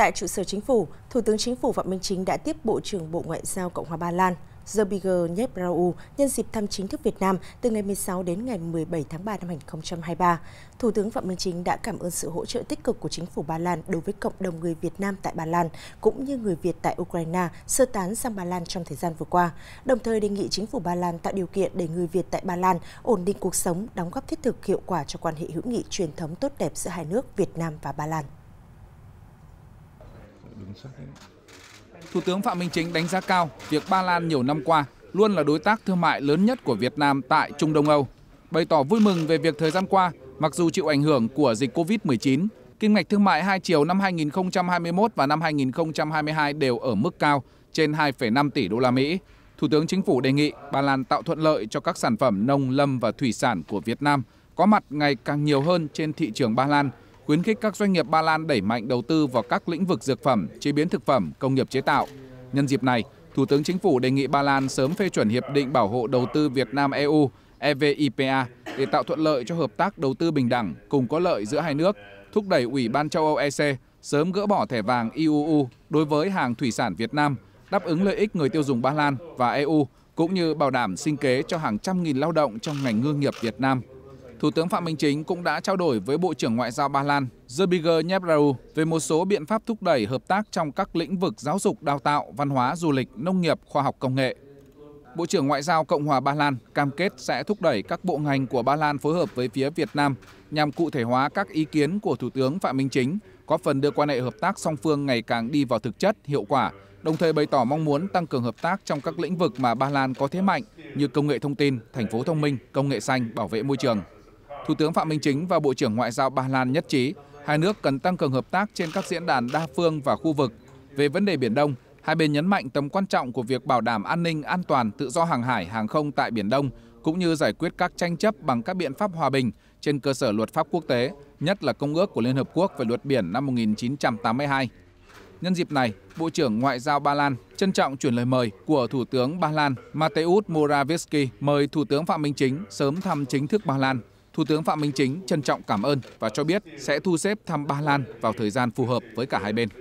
Tại trụ sở chính phủ, Thủ tướng Chính phủ Phạm Minh Chính đã tiếp Bộ trưởng Bộ Ngoại giao Cộng hòa Ba Lan Zerbiger Nyebrau nhân dịp thăm chính thức Việt Nam từ ngày 16 đến ngày 17 tháng 3 năm 2023. Thủ tướng Phạm Minh Chính đã cảm ơn sự hỗ trợ tích cực của chính phủ Ba Lan đối với cộng đồng người Việt Nam tại Ba Lan cũng như người Việt tại Ukraine sơ tán sang Ba Lan trong thời gian vừa qua, đồng thời đề nghị chính phủ Ba Lan tạo điều kiện để người Việt tại Ba Lan ổn định cuộc sống, đóng góp thiết thực hiệu quả cho quan hệ hữu nghị truyền thống tốt đẹp giữa hai nước Việt Nam và Ba Lan. Thủ tướng Phạm Minh Chính đánh giá cao việc Ba Lan nhiều năm qua luôn là đối tác thương mại lớn nhất của Việt Nam tại Trung Đông Âu, bày tỏ vui mừng về việc thời gian qua, mặc dù chịu ảnh hưởng của dịch COVID-19, kim ngạch thương mại hai chiều năm 2021 và năm 2022 đều ở mức cao, trên 2,5 tỷ đô la Mỹ. Thủ tướng Chính phủ đề nghị Ba Lan tạo thuận lợi cho các sản phẩm nông lâm và thủy sản của Việt Nam có mặt ngày càng nhiều hơn trên thị trường Ba Lan – khuyến khích các doanh nghiệp Ba Lan đẩy mạnh đầu tư vào các lĩnh vực dược phẩm, chế biến thực phẩm, công nghiệp chế tạo. Nhân dịp này, Thủ tướng Chính phủ đề nghị Ba Lan sớm phê chuẩn Hiệp định Bảo hộ Đầu tư Việt Nam EU EVIPA để tạo thuận lợi cho hợp tác đầu tư bình đẳng cùng có lợi giữa hai nước, thúc đẩy Ủy ban châu Âu EC sớm gỡ bỏ thẻ vàng IUU đối với hàng thủy sản Việt Nam, đáp ứng lợi ích người tiêu dùng Ba Lan và EU, cũng như bảo đảm sinh kế cho hàng trăm nghìn lao động trong ngành ngư nghiệp Việt Nam. Thủ tướng Phạm Minh Chính cũng đã trao đổi với Bộ trưởng Ngoại giao Ba Lan Zbigniew Nyebrau về một số biện pháp thúc đẩy hợp tác trong các lĩnh vực giáo dục, đào tạo, văn hóa, du lịch, nông nghiệp, khoa học công nghệ. Bộ trưởng Ngoại giao Cộng hòa Ba Lan cam kết sẽ thúc đẩy các bộ ngành của Ba Lan phối hợp với phía Việt Nam nhằm cụ thể hóa các ý kiến của Thủ tướng Phạm Minh Chính, có phần đưa quan hệ hợp tác song phương ngày càng đi vào thực chất, hiệu quả, đồng thời bày tỏ mong muốn tăng cường hợp tác trong các lĩnh vực mà Ba Lan có thế mạnh như công nghệ thông tin, thành phố thông minh, công nghệ xanh, bảo vệ môi trường. Thủ tướng Phạm Minh Chính và Bộ trưởng Ngoại giao Ba Lan nhất trí, hai nước cần tăng cường hợp tác trên các diễn đàn đa phương và khu vực. Về vấn đề Biển Đông, hai bên nhấn mạnh tầm quan trọng của việc bảo đảm an ninh, an toàn, tự do hàng hải, hàng không tại Biển Đông, cũng như giải quyết các tranh chấp bằng các biện pháp hòa bình trên cơ sở luật pháp quốc tế, nhất là Công ước của Liên Hợp Quốc về luật biển năm 1982. Nhân dịp này, Bộ trưởng Ngoại giao Ba Lan trân trọng chuyển lời mời của Thủ tướng Ba Lan Mateusz Morawiecki mời Thủ tướng Phạm Minh Chính sớm thăm chính thức Ba Lan Thủ tướng Phạm Minh Chính trân trọng cảm ơn và cho biết sẽ thu xếp thăm Ba Lan vào thời gian phù hợp với cả hai bên.